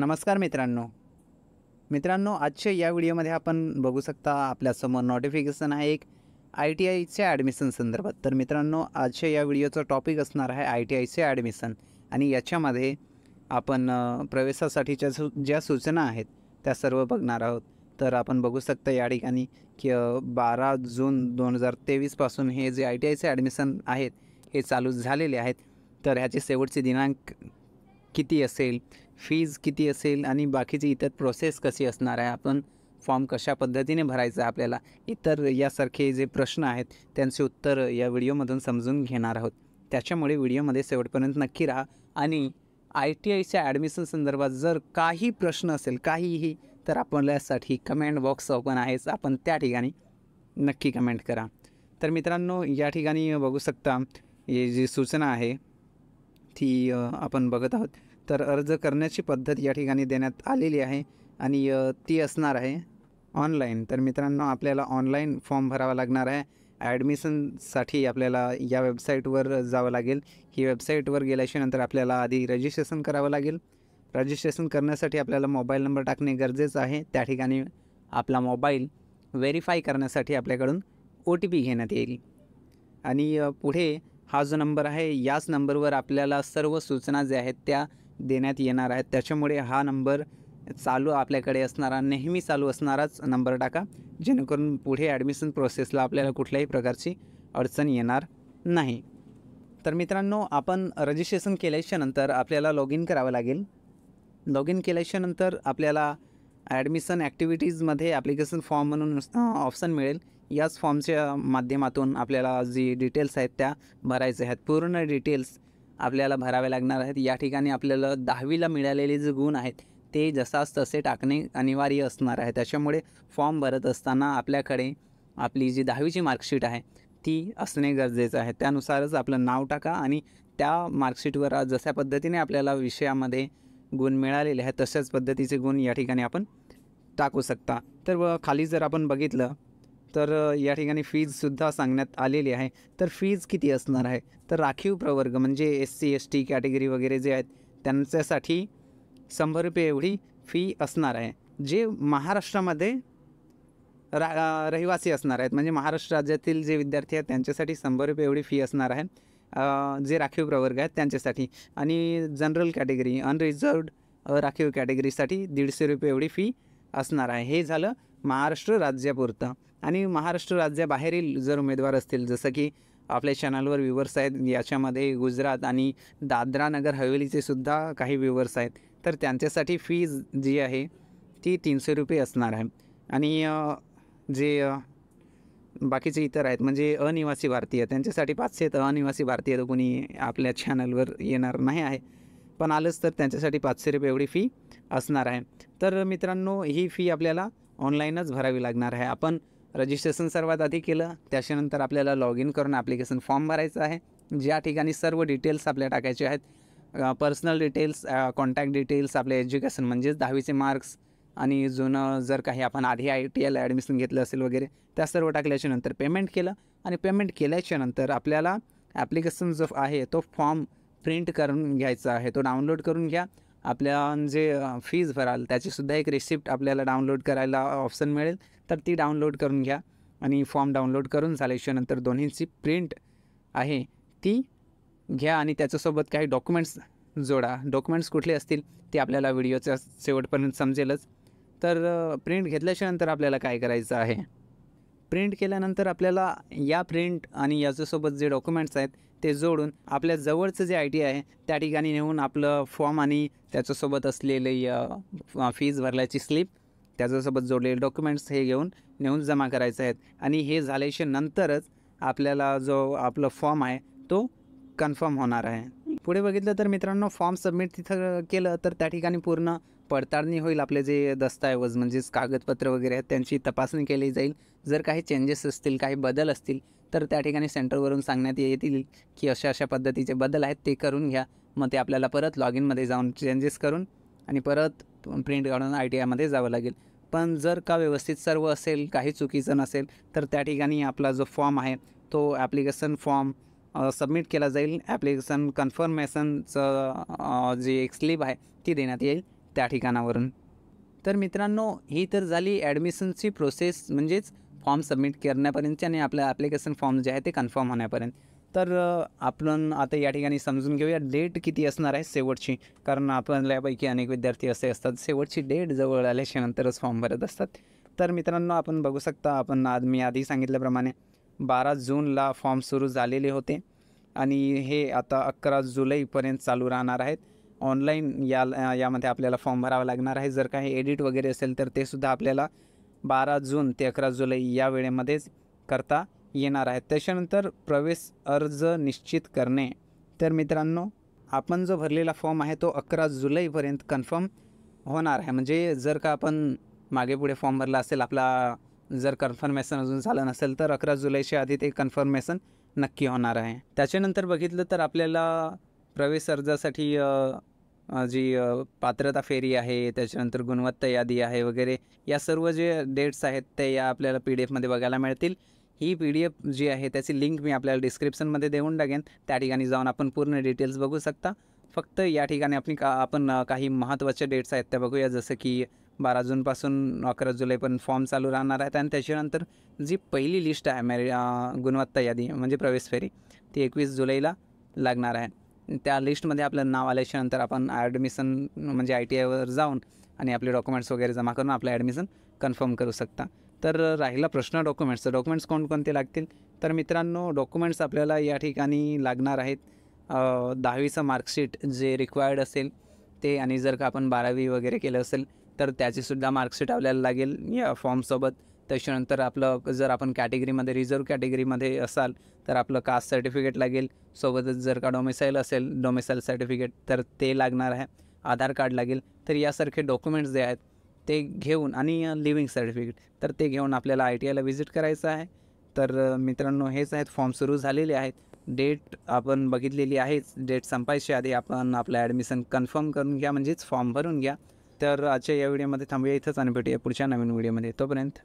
नमस्कार मित्रांनो मित्रांनो आजच्या या व्हिडिओमध्ये आपण बघू शकता आपल्यासमोर नोटिफिकेशन आहे एक आय टी आयच्या ॲडमिशन संदर्भात तर मित्रांनो आजच्या या व्हिडिओचा टॉपिक असणार आहे आय टी आयचे ॲडमिशन आणि याच्यामध्ये आपण प्रवेशासाठीच्या सु ज्या सूचना आहेत त्या सर्व बघणार आहोत तर आपण बघू शकता या ठिकाणी की बारा जून दोन हजार तेवीसपासून हे जे आय टी आयचे ॲडमिशन आहेत हे चालू झालेले आहेत तर ह्याचे शेवटचे दिनांक किती असेल फीज किती असेल आणि बाकीची इतर प्रोसेस कशी असणार आहे आपण फॉर्म कशा पद्धतीने भरायचा आपल्याला इतर यासारखे जे प्रश्न आहेत त्यांचे उत्तर या व्हिडिओमधून समजून घेणार आहोत त्याच्यामुळे व्हिडिओमध्ये शेवटपर्यंत नक्की राहा आणि आय टी आयच्या ॲडमिशन संदर्भात जर काही प्रश्न असेल काहीही तर आपल्यासाठी कमेंट बॉक्स ओपन आहेच आपण त्या ठिकाणी नक्की कमेंट करा तर मित्रांनो या ठिकाणी बघू शकता ही जी सूचना आहे ती आपण बघत आहोत तर अर्ज करण्याची पद्धत या ठिकाणी देण्यात आलेली आहे आणि ती असणार आहे ऑनलाईन तर मित्रांनो आपल्याला ऑनलाईन फॉर्म भरावा लागणार आहे ॲडमिशनसाठी आपल्याला या वेबसाईटवर जावं लागेल ही वेबसाईटवर गेल्याच्या नंतर आपल्याला आधी रजिस्ट्रेशन करावं लागेल रजिस्ट्रेशन करण्यासाठी आपल्याला मोबाईल नंबर टाकणे गरजेचं आहे त्या ठिकाणी आपला मोबाईल व्हेरीफाय करण्यासाठी आपल्याकडून ओ टी पी घेण्यात येईल आणि पुढे हा जो नंबर आहे याच नंबरवर आपल्याला सर्व सूचना ज्या आहेत त्या देण्यात येणार आहेत त्याच्यामुळे हा नंबर चालू आपल्याकडे असणारा नेहमी चालू असणाराच नंबर टाका जेणेकरून पुढे ॲडमिशन प्रोसेसला आपल्याला कुठल्याही प्रकारची अडचण येणार नाही तर मित्रांनो आपण रजिस्ट्रेशन केल्याच्यानंतर आपल्याला लॉग इन करावं लागेल लॉग इन केल्याच्यानंतर आपल्याला ॲडमिशन ॲक्टिव्हिटीजमध्ये ॲप्लिकेशन फॉर्म म्हणून ऑप्शन मिळेल याच फॉर्मच्या माध्यमातून आपल्याला जी डिटेल्स आहेत त्या भरायच्या आहेत पूर्ण डिटेल्स आपल्याला भरावे लागणार आहेत या ठिकाणी आपल्याला दहावीला मिळालेले जे गुण आहेत ते जसाच तसे टाकणे अनिवार्य असणार आहे त्याच्यामुळे फॉर्म भरत असताना आपल्याकडे आपली जी दहावीची मार्कशीट आहे ती असणे गरजेचं आहे त्यानुसारच आपलं नाव टाका आणि त्या मार्कशीटवर जशा पद्धतीने आपल्याला विषयामध्ये गुण मिळालेले आहेत तशाच पद्धतीचे गुण या ठिकाणी आपण टाकू शकता तर खाली जर आपण बघितलं तर या ठिकाणी फीजसुद्धा सांगण्यात आलेली आहे तर फीज किती असणार आहे तर राखीव प्रवर्ग म्हणजे S C S T category वगैरे जे आहेत त्यांच्यासाठी शंभर रुपये एवढी फी असणार आहे जे महाराष्ट्रामध्ये रा रहिवासी असणार आहेत म्हणजे महाराष्ट्र राज्यातील जे विद्यार्थी आहेत त्यांच्यासाठी शंभर रुपये एवढी फी असणार आहे जे राखीव प्रवर्ग आहेत त्यांच्यासाठी आणि जनरल कॅटेगरी अनरिझर्वड राखीव कॅटेगरीसाठी दीडशे रुपये एवढी फी असणार आहे हे झालं महाराष्ट्र राज्यापुरतं आणि महाराष्ट्र राज्याबाहेरील जर उमेदवार असतील जसं की आपल्या चॅनलवर व्ह्युवर्स आहेत याच्यामध्ये गुजरात आणि दादरा नगर हवेलीचे सुद्धा काही व्ह्युवर्स आहेत तर त्यांच्यासाठी फीज जी आहे ती तीनशे रुपये असणार आहे आणि जे बाकीचे इतर आहेत म्हणजे अनिवासी भारतीय त्यांच्यासाठी पाचशे तर अनिवासी भारतीय तर कोणी आपल्या चॅनलवर येणार नाही आहे पण आलंच तर त्यांच्यासाठी पाचशे रुपये एवढी फी असणार आहे तर मित्रांनो ही फी आपल्याला ऑनलाईनच भरावी लागणार आहे आपण रजिस्ट्रेशन सर्वात आधी केलं त्याच्यानंतर आपल्याला लॉग इन करून ॲप्लिकेशन फॉर्म भरायचं आहे ज्या ठिकाणी सर्व डिटेल्स आपल्या टाकायचे आहेत पर्सनल डिटेल्स कॉन्टॅक्ट डिटेल्स आपले एज्युकेशन म्हणजेच दहावीचे मार्क्स आणि जुनं जर काही आपण आधी आय टी एल ॲडमिशन घेतलं असेल वगैरे त्या सर्व टाकल्याच्यानंतर पेमेंट केलं आणि पेमेंट केल्याच्यानंतर आपल्याला ॲप्लिकेशन जो आहे तो फॉर्म प्रिंट करून घ्यायचा आहे तो डाउनलोड करून घ्या आपल्या जे फीज भराल त्याचीसुद्धा एक रिसिप्ट आपल्याला डाउनलोड करायला ऑप्शन मिळेल तर ती डाउनलोड करून घ्या आणि फॉर्म डाउनलोड करून झाल्याशिवायनंतर दोन्हींची प्रिंट आहे ती घ्या आणि त्याच्यासोबत काही डॉक्युमेंट्स जोडा डॉक्युमेंट्स कुठले असतील ते आपल्याला व्हिडिओच्या शेवटपर्यंत समजेलच तर प्रिंट घेतल्याच्यानंतर आपल्याला काय करायचं आहे प्रिंट केल्यानंतर आपल्याला या प्रिंट आणि याच्यासोबत जे डॉक्युमेंट्स आहेत ते जोडून आपल्या जवळचं जे आय टी आहे त्या ठिकाणी नेऊन आपलं फॉर्म आणि त्याच्यासोबत असलेले फीज भरल्याची स्लिप त्याच्यासोबत जोडलेले डॉक्युमेंट्स हे घेऊन नेऊन जमा करायचे आहेत आणि हे झाल्याशी नंतरच आपल्याला जो आपला फॉर्म आहे तो कन्फर्म होणार आहे पुढे बघितलं तर मित्रांनो फॉर्म सबमिट तिथं केलं तर त्या ठिकाणी पूर्ण पडताळणी होईल आपले जे दस्तऐवज म्हणजेच कागदपत्र वगैरे आहेत त्यांची तपासणी केली जाईल जर काही चेंजेस असतील काही बदल असतील तर त्या ठिकाणी सेंटरवरून सांगण्यात येतील की अशा अशा पद्धतीचे बदल आहेत ते करून घ्या मग ते आपल्याला परत लॉग इनमध्ये जाऊन चेंजेस करून आणि परत प्रिंट काढून आय टी आयमध्ये जावं लागेल पण जर का व्यवस्थित सर्व असेल काही चुकीचं नसेल तर त्या ठिकाणी आपला जो फॉर्म आहे तो ॲप्लिकेशन फॉर्म सबमिट केला जाईल ॲप्लिकेशन कन्फर्मेशनचं जी एक स्लिप आहे ती देण्यात येईल त्या ठिकाणावरून तर मित्रांनो ही तर झाली ॲडमिशनची प्रोसेस म्हणजेच फॉर्म सबमिट करण्यापर्यंतची आणि आपलं ॲप्लिकेशन फॉर्म जे आहे ते कन्फर्म होण्यापर्यंत तर आपण आता या ठिकाणी समजून घेऊया डेट किती असणार आहे शेवटची कारण आपल्यापैकी अनेक विद्यार्थी असे असतात शेवटची डेट जवळ आल्याच्या फॉर्म भरत असतात तर मित्रांनो आपण बघू शकता आपण आज मी आधी सांगितल्याप्रमाणे बारा जूनला फॉर्म सुरू झालेले होते आणि हे आता अकरा जुलैपर्यंत चालू राहणार आहेत ऑनलाईन या यामध्ये आपल्याला फॉर्म भरावा लागणार आहे जर काही एडिट वगैरे असेल तर ते सुद्धा आपल्याला बारा जून ते अकरा जुलै या वेळेमध्येच करता येणार आहेत त्याच्यानंतर प्रवेश अर्ज निश्चित करणे तर मित्रांनो आपण जो भरलेला फॉर्म आहे तो अकरा जुलैपर्यंत कन्फर्म होणार आहे म्हणजे जर का आपण मागे पुढे फॉर्म भरला असेल आपला जर कन्फर्मेशन अजून झालं नसेल तर अकरा जुलैच्या आधी ते कन्फर्मेशन नक्की होणार आहे त्याच्यानंतर बघितलं तर आपल्याला प्रवेश अर्जासाठी जी पात्रता फेरी आहे त्याच्यानंतर गुणवत्ता यादी आहे वगैरे या सर्व जे डेट्स आहेत ते या आपल्याला पी डी एफमध्ये बघायला मिळतील ही पी डी एफ जी आहे त्याची लिंक मी आपल्याला डिस्क्रिप्शनमध्ये देऊन टाकेन त्या ठिकाणी जाऊन आपण पूर्ण डिटेल्स बघू शकता फक्त या ठिकाणी आपली का आपण काही महत्त्वाच्या डेट्स आहेत त्या बघूया जसं की बारा जूनपासून अकरा जुलैपर्यंत फॉर्म चालू राहणार आहेत आणि त्याच्यानंतर जी पहिली लिस्ट आहे मॅरि गुणवत्ता यादी म्हणजे प्रवेश फेरी ती एकवीस जुलैला लागणार आहे त्या लिस्टमध्ये आपलं नाव आल्याच्यानंतर आपण ॲडमिशन म्हणजे आय टी आयवर जाऊन आणि आपले डॉक्युमेंट्स वगैरे जमा करून आपलं ॲडमिशन कन्फर्म करू शकता तर राहिला प्रश्न डॉक्युमेंट्सचा डॉक्युमेंट्स कोणकोणते लागतील तर मित्रांनो डॉक्युमेंट्स आपल्याला या ठिकाणी लागणार आहेत दहावीचं मार्कशीट जे रिक्वायर्ड असेल ते आणि जर का आपण बारावी वगैरे केलं असेल तर त्याचीसुद्धा मार्कशीट आपल्याला लागेल या फॉर्मसोबत त्याच्यानंतर आपलं जर आपण कॅटेगरीमध्ये रिझर्व कॅटेगरीमध्ये असाल तर आपलं कास्ट सर्टिफिकेट लागेल सोबतच जर का डोमिसाईल असेल डोमिसाईल सर्टिफिकेट तर ते लागणार आहे आधार कार्ड लागेल तर यासारखे डॉक्युमेंट्स जे आहेत ते घेऊन आणि लिव्हिंग सर्टिफिकेट तर ते घेऊन आपल्याला आय टी आयला व्हिजिट करायचं आहे तर मित्रांनो हेच आहेत फॉर्म सुरू झालेले आहेत डेट आपण बघितलेली आहेच डेट संपायच्या आधी आपण आपलं ॲडमिशन कन्फर्म करून घ्या म्हणजेच फॉर्म भरून घ्या तर आजच्या या व्हिडिओमध्ये थांबूया इथंच आणि भेटूया पुढच्या नवीन व्हिडिओमध्ये तोपर्यंत